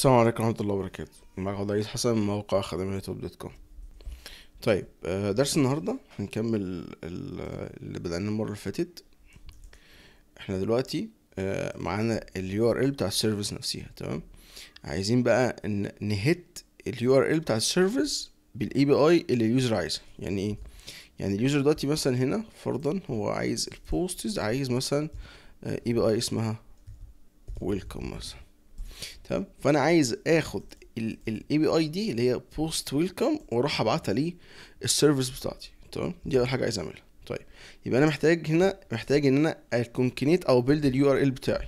السلام عليكم ورحمة الله وبركاته معكم عبد العزيز حسن من موقع خدمات دوت كوم طيب آه، درس النهاردة هنكمل اللي بدأنا المرة اللي فاتت احنا دلوقتي آه، معانا اليو ار ال بتاع السيرفيس نفسها تمام عايزين بقى نهت اليو ار ال بتاع السيرفيس بالاي بي اي اللي اليوزر عايزها يعني ايه يعني اليوزر دلوقتي مثلا هنا فرضا هو عايز البوستز عايز مثلا اي بي اي اسمها ويلكم مثلا تمام فانا عايز اخد الاي بي اي دي اللي هي بوست ويلكم واروح ابعتها لي السيرفيس بتاعتي تمام دي اول حاجه عايز اعملها طيب يبقى انا محتاج هنا محتاج ان انا اكونكنيت او بيلد اليو ار ال بتاعي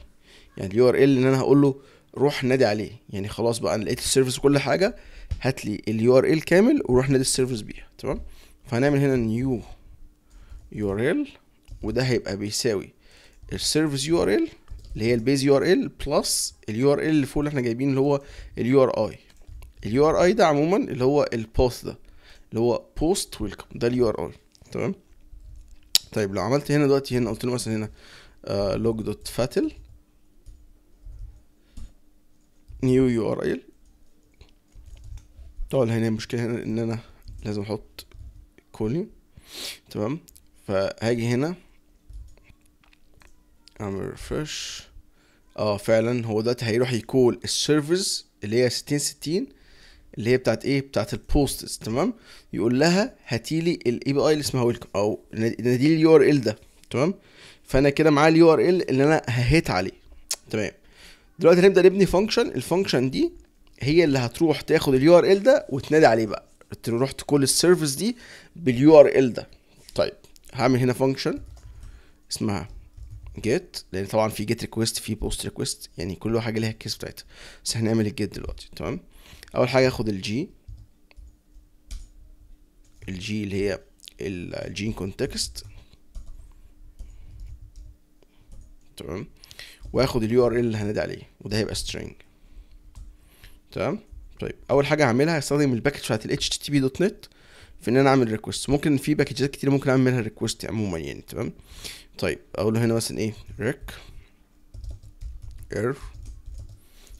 يعني اليو ار ال ان انا هقول له روح نادي عليه يعني خلاص بقى انا لقيت السيرفيس وكل حاجه هات لي اليو ار ال كامل وروح نادي السيرفيس بيها تمام فهنعمل هنا نيو يو ار ال وده هيبقى بيساوي السيرفيس يو ار ال اللي هي البيز يو ار ال بلس اليو ار ال اللي فوق اللي احنا جايبين اللي هو اليو ار اي اليو ار اي ده عموما اللي هو البوست ده اللي هو بوست ويلكم ده اليو ار اي تمام طيب لو عملت هنا دلوقتي هنا قلت له مثلا هنا لوج دوت فاتل نيو يو ار ال طبعا هنا المشكله هنا ان انا لازم احط كولي تمام فهاجي هنا اعمل ريفرش اه فعلا هو دلوقتي هيروح يكول السيرفرز اللي هي 60 60 اللي هي بتاعت ايه بتاعت البوستس تمام يقول لها هاتي لي الاي بي اي اللي اسمها ويلكم او نادي لي اليو ار ال ده تمام فانا كده معايا اليو ار ال اللي انا ههيت عليه تمام دلوقتي هنبدا نبني فانكشن الفانكشن دي هي اللي هتروح تاخد اليو ار ال ده وتنادي عليه بقى تروح تكول السيرفيس دي باليو ار ال ده طيب هعمل هنا فانكشن اسمها جيت لان طبعا في جيت ريكويست في بوست ريكويست يعني كل حاجه ليها الكيس بتاعتها بس هنعمل الجيت دلوقتي تمام اول حاجه اخد الجي الجي اللي هي الجين كونتكست تمام واخد اليو ار ال اللي هنادي عليه وده هيبقى سترينج تمام طيب اول حاجه هعملها هستخدم الباكج بتاعت ال http دوت نت في ان انا اعمل ريكوست ممكن في باكجات كتير ممكن اعمل منها ريكوست عموما يعني تمام طيب اقول هنا مثلا ايه ريك ار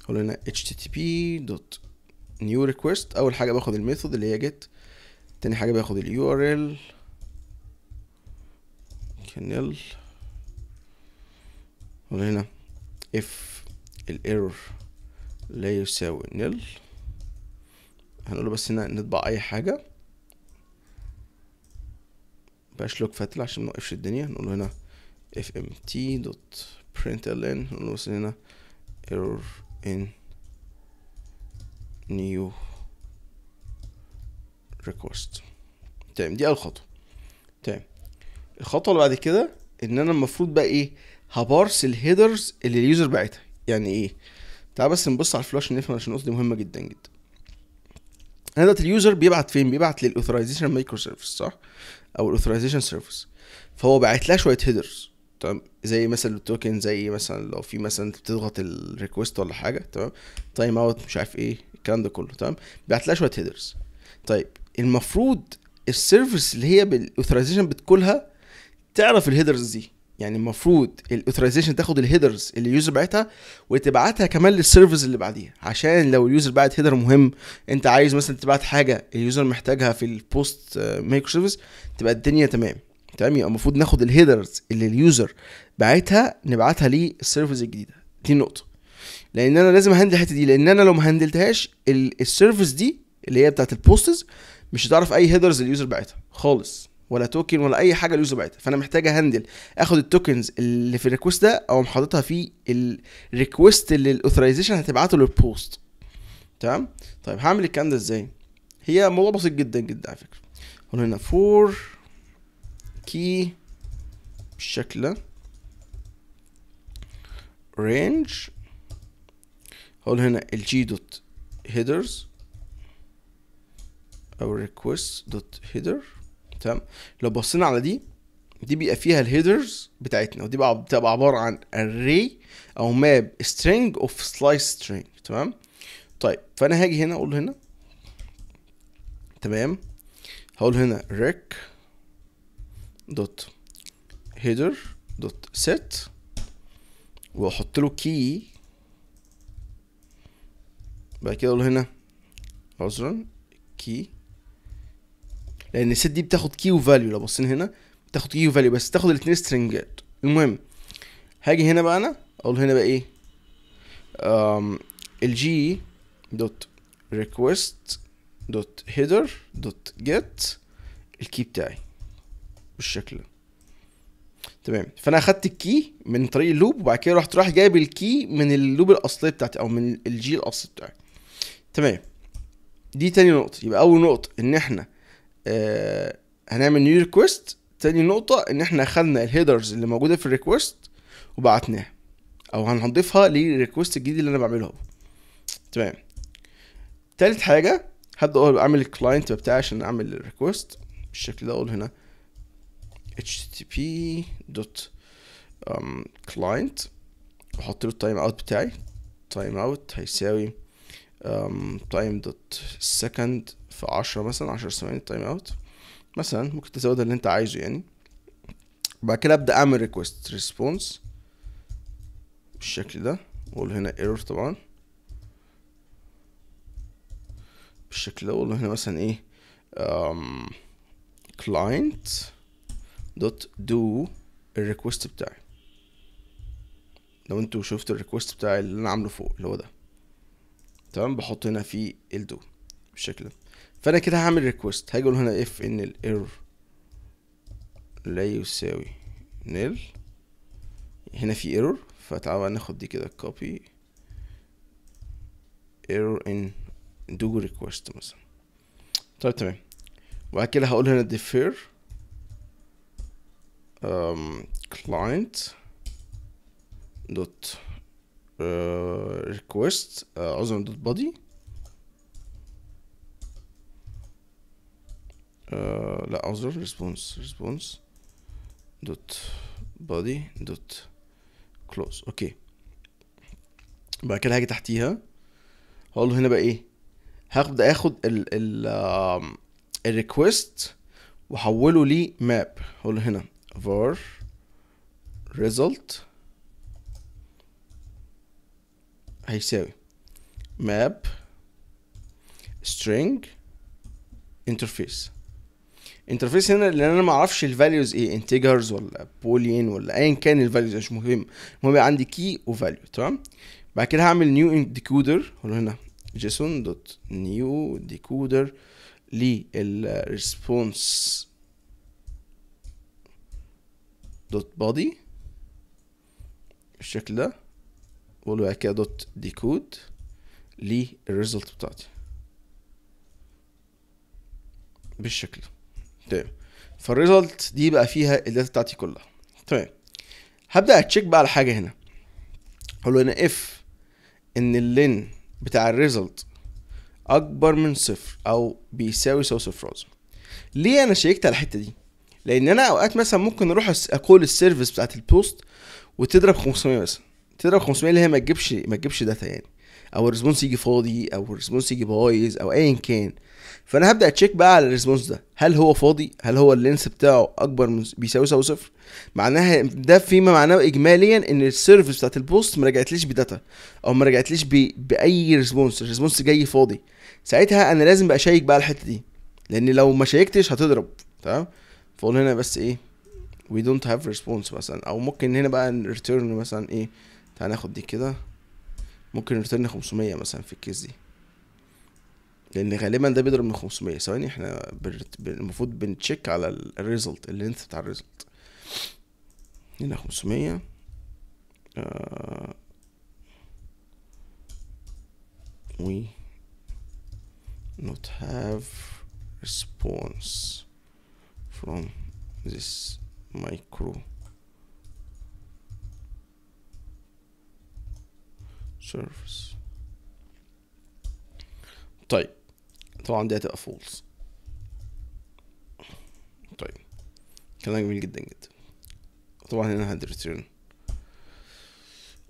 اقول هنا بي دوت نيو ريكويست اول حاجه باخد الميثود اللي هي جيت تاني حاجه باخد اليو ار ال كنل اقول هنا if الايرور لا يساوي نل هنقول بس هنا نطبع اي حاجه باش لوك فاتل عشان منوقفش الدنيا نقول هنا fmt دوت println ونوصل هنا error in new request تمام دي اول خطوه تمام الخطوه اللي بعد كده ان انا المفروض بقى ايه هبارس الهيدرز اللي اليوزر باعتها يعني ايه تعال بس نبص على الفلاش نفهم عشان النقطه دي مهمه جدا جدا انا دلوقتي اليوزر بيبعت فين بيبعت للاوثرايزيشن مايكرو سيرفيس صح او الاوثرايزيشن سيرفيس فهو باعت لها شويه هيدرز تمام زي مثلا التوكن زي مثلا لو في مثلا بتضغط الريكوست ولا حاجه تمام تايم اوت مش عارف ايه الكلام ده كله تمام بعت لها شويه هيدرز طيب المفروض السيرفيس اللي هي بالاوثرايزيشن بتكلها تعرف الهيدرز دي يعني المفروض الاوثرايزيشن تاخد الهيدرز اللي اليوزر بعتها وتبعتها كمان للسيرفيس اللي بعديها عشان لو اليوزر بعت هيدر مهم انت عايز مثلا تبعت حاجه اليوزر محتاجها في البوست ميكرو سيرفيس تبقى الدنيا تمام تمام يبقى المفروض ناخد الهيدرز اللي اليوزر باعتها نبعتها للسيرفيس الجديده دي النقطه لان انا لازم هندل الحته دي لان انا لو ما هندلتهاش السيرفيس دي اللي هي بتاعت البوستز مش هتعرف اي هيدرز اليوزر باعتها خالص ولا توكن ولا اي حاجه اليوزر باعتها فانا محتاج اهندل اخد التوكنز اللي في الريكوست ده او حاططها في الريكوست اللي الاوثرايزيشن هتبعته للبوست تمام طيب هعمل الكلام ده ازاي هي موضوع بسيط جدا جدا على فكره هنا فور كي بالشكل range هول هنا الجي دوت هيدرز او ريكويست دوت هيدر تمام لو بصينا على دي دي بيبقى فيها الهيدرز بتاعتنا ودي بقى بتبقى عباره عن array او ماب string of slice string تمام طيب فانا هاجي هنا اقول هنا تمام هقول هنا rec دوت هيدر دوت سيت واحط له كي بعد كده اقول هنا عذرا كي لان السيت دي بتاخد كي وفاليو لو بصينا هنا بتاخد كي وفاليو بس تاخد الاتنين سترنجات المهم هاجي هنا بقى انا اقول هنا بقى ايه الجي دوت ريكويست دوت هيدر دوت جيت الكي بتاعي بالشكل ده تمام فانا اخدت الكي من طريق اللوب وبعد كده رحت رايح جايب الكي من اللوب الاصليه بتاعتي او من الجي الاصلي بتاعي تمام دي تاني نقطه يبقى اول نقطه ان احنا آه هنعمل نيو ريكوست تاني نقطه ان احنا اخدنا الهيدرز اللي موجوده في الريكوست وبعتناها او هنضيفها للريكوست الجديد اللي انا بعمله اهو تمام تالت حاجه هبدا اعمل الكلاينت بتاعي عشان اعمل الريكوست بالشكل ده اقول هنا http um, client واحط له التايم اوت بتاعي تايم اوت هيساوي تايم دوت سكند في عشرة مثلا عشر ثواني تايم اوت مثلا ممكن تزود اللي انت عايزه يعني بعد كده ابدا اعمل ريكوست ريسبونس بالشكل ده واقول هنا ايرور طبعا بالشكل ده واقول هنا مثلا ايه كلاينت um, client. دوت دو الريكوست بتاعي لو انتوا شفتوا الريكوست بتاعي اللي انا عامله فوق اللي هو ده تمام بحط هنا في الدو بالشكل ده فانا كده هعمل ريكوست هاجي اقول هنا اف ان الايرور لا يساوي نيل هنا في ايرور فتعالوا ناخد دي كده كوبي ايرور ان دو ريكوست مثلا طيب تمام وبعد كده هقول هنا ديفير um, client دوت ريكوست عظم دوت بادي لا عذر response response dot body dot close اوكي بعد كده هاجي تحتيها هقول له هنا بقى ايه هاخد اخد ال ال request واحوله map هقول له هنا var result هيساوي map string interface interface هنا لان انا ما اعرفش الفاليوز ايه integers ولا boolean ولا ايا كان الفاليوز مش مهم المهم عندي key و value تمام بعد كده هعمل new decoder ديكودر هنا json.new decoder نيو response دوت بودي بالشكل ده واقول بعد كده دوت ديكود للريزلت بتاعتي بالشكل تمام فالريزلت دي بقى فيها الداتا بتاعتي كلها تمام هبدا اتشيك بقى على حاجه هنا له انا اف ان اللين بتاع الريزلت اكبر من صفر او بيساوي يساوي صفر ليه انا شيكت على الحته دي لان انا اوقات مثلا ممكن اروح اقول السيرفيس بتاعت البوست وتضرب 500 مثلا تضرب 500 اللي هي ما تجيبش ما تجيبش داتا يعني او الريسبونس يجي فاضي او الريسبونس يجي بايظ او ايا كان فانا هبدا اتشيك بقى على الريسبونس ده هل هو فاضي هل هو اللينس بتاعه اكبر من بيساوي يساوي صفر معناها ده فيما معناه اجماليا ان السيرفيس بتاعت البوست ما رجعتليش بداتا او ما رجعتليش باي ريسبونس الريسبونس جاي فاضي ساعتها انا لازم بقى اشيك بقى الحته دي لان لو ما شيكتش هتضرب تمام فقول هنا بس ايه we don't have response مثلا او ممكن هنا بقى نريتيرن مثلا ايه تعال ناخد دي كده ممكن نريتيرن 500 مثلا في الكيس دي لان غالبا ده بيضرب من 500 ثواني احنا المفروض بنتشيك على الريزلت اللينث بتاع الريزلت هنا 500 uh, آه، we not have response from this micro surface طيب طبعا دي هتبقى فولس طيب كلام جميل جدا جدا طبعا هنا ريتيرن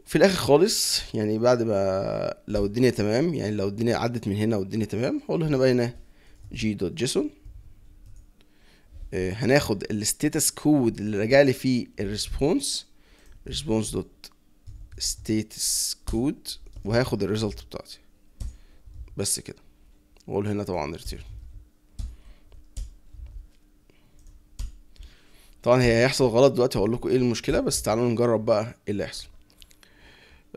في الاخر خالص يعني بعد ما لو الدنيا تمام يعني لو الدنيا عدت من هنا والدنيا تمام هقول هنا بقى هنا جي دوت جيسون آه، هناخد الستاتس كود اللي راجع لي فيه الريسبونس ريسبونس دوت ستاتس كود وهاخد الريزلت بتاعتي بس كده واقول هنا طبعا ريتيرن طبعا هي هيحصل غلط دلوقتي هقول لكم ايه المشكله بس تعالوا نجرب بقى ايه اللي هيحصل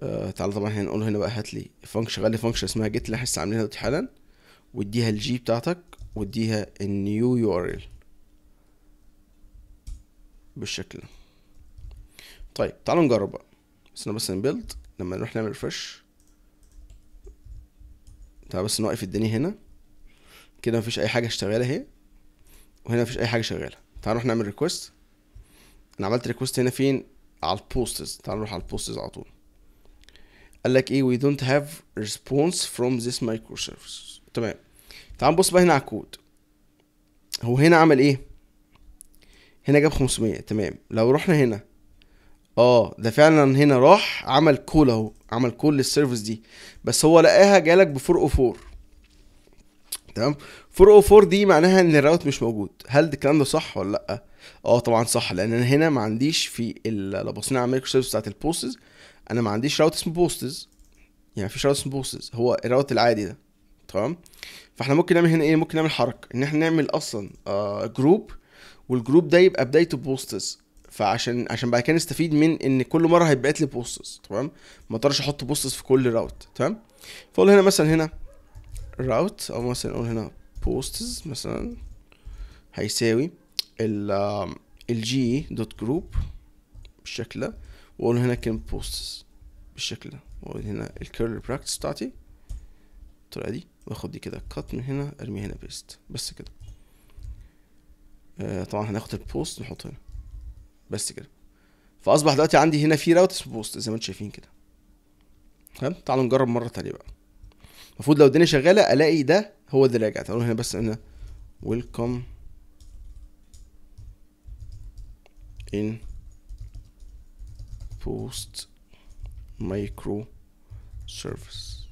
آه تعالوا طبعا هنا نقول هنا بقى هات لي فانكشن غالي فانكشن اسمها جيت اللي احنا عاملينها دلوقتي حالا واديها الجي بتاعتك واديها النيو يو ار ال بالشكل ده طيب تعالوا نجرب بقى بس بس نبيلد لما نروح نعمل ريفرش تعال بس نوقف الدنيا هنا كده مفيش اي حاجه شغاله اهي وهنا مفيش اي حاجه شغاله تعالوا نروح نعمل ريكوست انا عملت ريكوست هنا فين على البوستز تعالوا نروح على البوستز على طول قال لك ايه وي دونت هاف ريسبونس فروم ذيس مايكرو سيرفيس تمام تعال نبص بقى هنا على الكود هو هنا عمل ايه هنا جاب 500 تمام لو رحنا هنا اه ده فعلا هنا راح عمل كول اهو عمل كول للسيرفيس دي بس هو لقاها جالك ب 404 تمام 404 دي معناها ان الراوت مش موجود هل الكلام ده صح ولا لا اه طبعا صح لان انا هنا ما عنديش في لو بصينا على الميكرو سيرفيس بتاعت البوستز انا ما عنديش راوت اسمه بوستز يعني في راوت اسمه بوستز هو الراوت العادي ده تمام فاحنا ممكن نعمل هنا ايه ممكن نعمل حركه ان احنا نعمل اصلا آه جروب والجروب ده يبقى بدايته بوستس فعشان عشان بعد كده نستفيد من ان كل مره هيتبعت لي بوستس تمام ما اقدرش احط بوستس في كل راوت تمام فاقول هنا مثلا هنا راوت او مثلا اقول هنا بوستس مثلا هيساوي ال الجي دوت جروب بالشكل ده واقول هنا كلمه بوستس بالشكل ده واقول هنا الكيرل براكتس بتاعتي الطريقه دي واخد دي كده كات من هنا ارمي هنا بيست بس كده آه، طبعا هناخد البوست نحطه هنا بس كده فاصبح دلوقتي عندي هنا في راوت اسمه بوست زي ما انتم شايفين كده تمام تعالوا نجرب مره ثانيه بقى المفروض لو الدنيا شغاله الاقي ده هو اللي راجع تعالوا هنا بس هنا ويلكم ان بوست مايكرو سيرفيس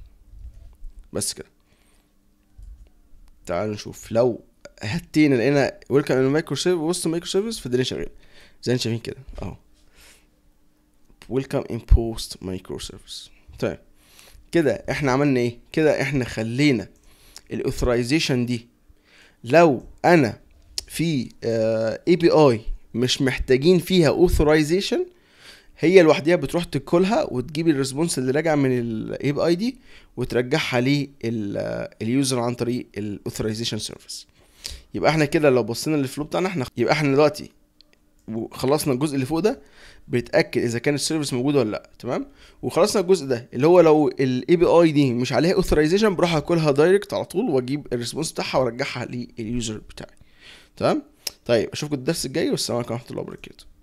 بس كده تعالوا نشوف لو هاتين لقينا ويلكم ان مايكرو سيرف وسط مايكرو سيرفيس فالدنيا شغاله زي ما شايفين كده اهو ويلكم ان بوست مايكرو سيرفيس طيب كده احنا عملنا ايه كده احنا خلينا الاثرايزيشن دي لو انا في اي بي اي مش محتاجين فيها اوثرايزيشن هي لوحديها بتروح تكلها وتجيب الريسبونس اللي راجع من الاي بي اي دي وترجعها لليوزر آه، عن طريق الاوثرايزيشن سيرفيس يبقى احنا كده لو بصينا للفلو بتاعنا احنا يبقى احنا دلوقتي وخلصنا الجزء اللي فوق ده بيتاكد اذا كان السيرفيس موجود ولا لا تمام وخلصنا الجزء ده اللي هو لو الاي بي اي دي مش عليها اوثرايزيشن بروح اكلها دايركت على طول واجيب الريسبونس بتاعها وارجعها لليوزر بتاعي تمام طيب اشوفكم الدرس الجاي والسلام عليكم ورحمه الله وبركاته